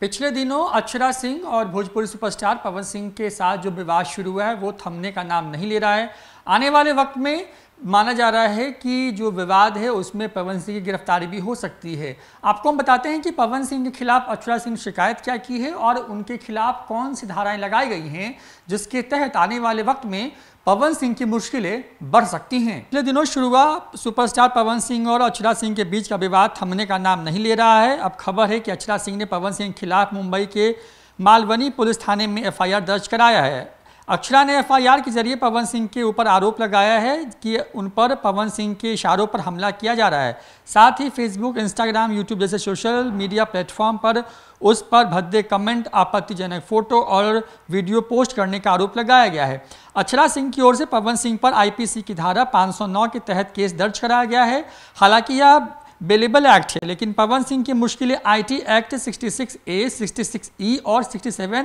पिछले दिनों अक्षरा सिंह और भोजपुरी सुपरस्टार पवन सिंह के साथ जो विवाद शुरू हुआ है वो थमने का नाम नहीं ले रहा है आने वाले वक्त में माना जा रहा है कि जो विवाद है उसमें पवन सिंह की गिरफ्तारी भी हो सकती है आपको हम बताते हैं कि पवन सिंह के खिलाफ अक्षरा सिंह शिकायत क्या की है और उनके खिलाफ कौन सी धाराएं लगाई गई हैं जिसके तहत आने वाले वक्त में पवन सिंह की मुश्किलें बढ़ सकती हैं पिछले दिनों शुरू हुआ सुपरस्टार पवन सिंह और अक्षरा सिंह के बीच का विवाद थमने का नाम नहीं ले रहा है अब खबर है कि अक्षरा सिंह ने पवन सिंह के खिलाफ मुंबई के मालवनी पुलिस थाने में एफआईआर दर्ज कराया है अक्षरा ने एफआईआर के जरिए पवन सिंह के ऊपर आरोप लगाया है कि उन पर पवन सिंह के इशारों पर हमला किया जा रहा है साथ ही फेसबुक इंस्टाग्राम यूट्यूब जैसे सोशल मीडिया प्लेटफॉर्म पर उस पर भद्दे कमेंट आपत्तिजनक फोटो और वीडियो पोस्ट करने का आरोप लगाया गया है अक्षरा सिंह की ओर से पवन सिंह पर आईपीसी की धारा 509 के तहत केस दर्ज कराया गया है हालांकि यह बेलेबल एक्ट है लेकिन पवन सिंह की मुश्किलें आईटी एक्ट 66 ए 66 ई और 67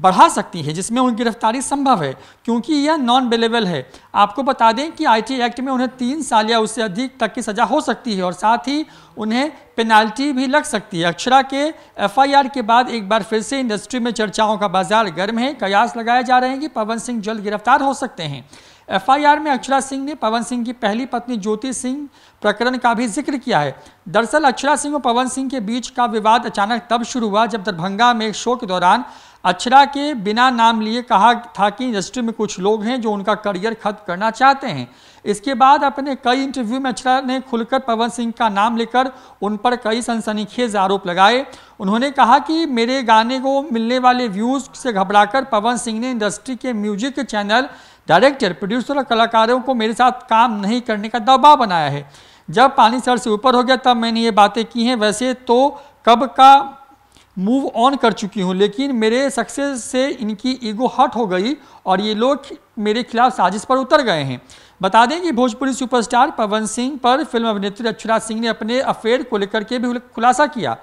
बढ़ा सकती है जिसमें उनकी गिरफ्तारी संभव है क्योंकि यह नॉन बेलेबल है आपको बता दें कि आईटी एक्ट में उन्हें तीन साल या उससे अधिक तक की सज़ा हो सकती है और साथ ही उन्हें पेनाल्टी भी लग सकती है अक्षरा के एफआईआर के बाद एक बार फिर से इंडस्ट्री में चर्चाओं का बाजार गर्म है कयास लगाए जा रहे हैं कि पवन सिंह जल्द गिरफ्तार हो सकते हैं एफ में अक्षरा सिंह ने पवन सिंह की पहली पत्नी ज्योति सिंह प्रकरण का भी जिक्र किया है दरअसल अक्षरा सिंह और पवन सिंह के बीच का विवाद अचानक तब शुरू हुआ जब दरभंगा में एक शो के दौरान अक्षरा के बिना नाम लिए कहा था कि इंडस्ट्री में कुछ लोग हैं जो उनका करियर खत्म करना चाहते हैं इसके बाद अपने कई इंटरव्यू में अक्षरा ने खुलकर पवन सिंह का नाम लेकर उन पर कई सनसनीखेज आरोप लगाए उन्होंने कहा कि मेरे गाने को मिलने वाले व्यूज से घबराकर पवन सिंह ने इंडस्ट्री के म्यूजिक चैनल डायरेक्टर प्रोड्यूसर और कलाकारों को मेरे साथ काम नहीं करने का दबाव बनाया है जब पानी सर से ऊपर हो गया तब मैंने ये बातें की हैं वैसे तो कब का मूव ऑन कर चुकी हूँ लेकिन मेरे सक्सेस से इनकी ईगो हट हो गई और ये लोग मेरे खिलाफ साजिश पर उतर गए हैं बता दें कि भोजपुरी सुपरस्टार पवन सिंह पर फिल्म अभिनेत्री अक्षरा सिंह ने अपने अफेयर को लेकर के भी खुलासा किया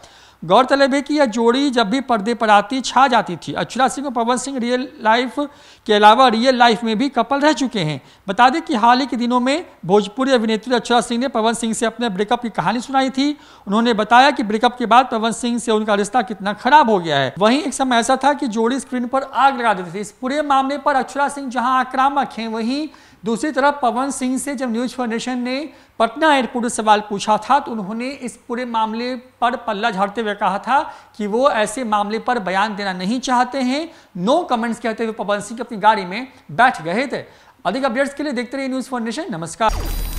गौरतलब है कि यह जोड़ी जब भी पर्दे पर आती छा जाती थी अक्षरा सिंह और पवन सिंह रियल लाइफ के अलावा रियल लाइफ में भी कपल रह चुके हैं बता दें कि हाल ही के दिनों में भोजपुरी अभिनेत्री अक्षरा सिंह ने पवन सिंह से अपने ब्रेकअप की कहानी सुनाई थी उन्होंने बताया कि ब्रेकअप के बाद पवन सिंह से उनका रिश्ता कितना खराब हो गया है वहीं एक समय ऐसा था कि जोड़ी स्क्रीन पर आग लगा देती थी इस पूरे मामले पर अक्षरा सिंह जहाँ आक्रामक हैं वहीं दूसरी तरफ पवन सिंह से जब न्यूज फाउंडेशन ने पटना एयरपोर्ट से सवाल पूछा था तो उन्होंने इस पूरे मामले पर पल्ला झाड़ते हुए कहा था कि वो ऐसे मामले पर बयान देना नहीं चाहते हैं नो कमेंट्स कहते हुए पवन सिंह अपनी गाड़ी में बैठ गए थे अधिक अपडेट्स के लिए देखते रहिए न्यूज फाउंडेशन नमस्कार